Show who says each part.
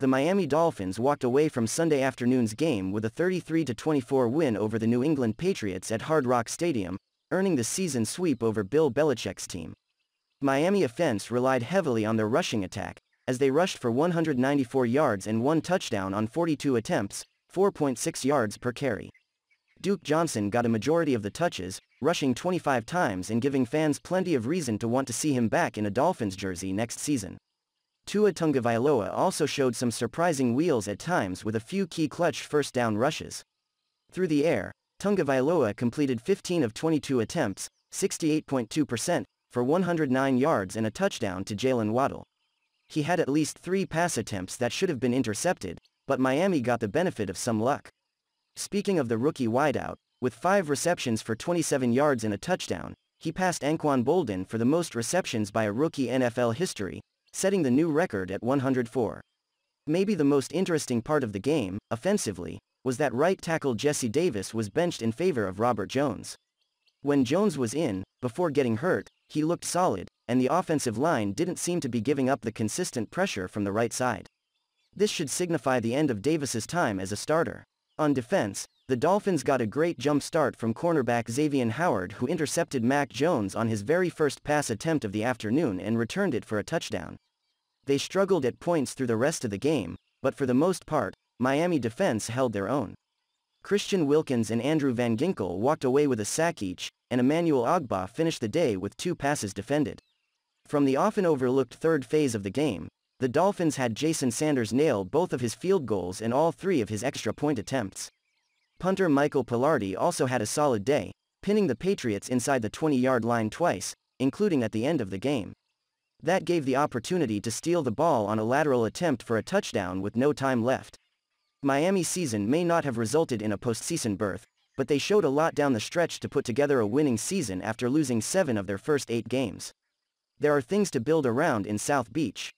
Speaker 1: The Miami Dolphins walked away from Sunday afternoon's game with a 33-24 win over the New England Patriots at Hard Rock Stadium, earning the season sweep over Bill Belichick's team. Miami offense relied heavily on their rushing attack, as they rushed for 194 yards and one touchdown on 42 attempts, 4.6 yards per carry. Duke Johnson got a majority of the touches, rushing 25 times and giving fans plenty of reason to want to see him back in a Dolphins jersey next season. Tua Tungavailoa also showed some surprising wheels at times with a few key clutch first down rushes. Through the air, Tungavailoa completed 15 of 22 attempts, 68.2%, for 109 yards and a touchdown to Jalen Waddle. He had at least three pass attempts that should have been intercepted, but Miami got the benefit of some luck. Speaking of the rookie wideout, with five receptions for 27 yards and a touchdown, he passed Anquan Bolden for the most receptions by a rookie NFL history, setting the new record at 104. Maybe the most interesting part of the game, offensively, was that right tackle Jesse Davis was benched in favor of Robert Jones. When Jones was in, before getting hurt, he looked solid, and the offensive line didn't seem to be giving up the consistent pressure from the right side. This should signify the end of Davis's time as a starter. On defense, the Dolphins got a great jump start from cornerback Xavier Howard who intercepted Mac Jones on his very first pass attempt of the afternoon and returned it for a touchdown. They struggled at points through the rest of the game, but for the most part, Miami defense held their own. Christian Wilkins and Andrew Van Ginkel walked away with a sack each, and Emmanuel Ogba finished the day with two passes defended. From the often overlooked third phase of the game, the Dolphins had Jason Sanders nail both of his field goals and all three of his extra point attempts. Punter Michael Pilardi also had a solid day, pinning the Patriots inside the 20-yard line twice, including at the end of the game. That gave the opportunity to steal the ball on a lateral attempt for a touchdown with no time left. Miami's season may not have resulted in a postseason berth, but they showed a lot down the stretch to put together a winning season after losing seven of their first eight games. There are things to build around in South Beach.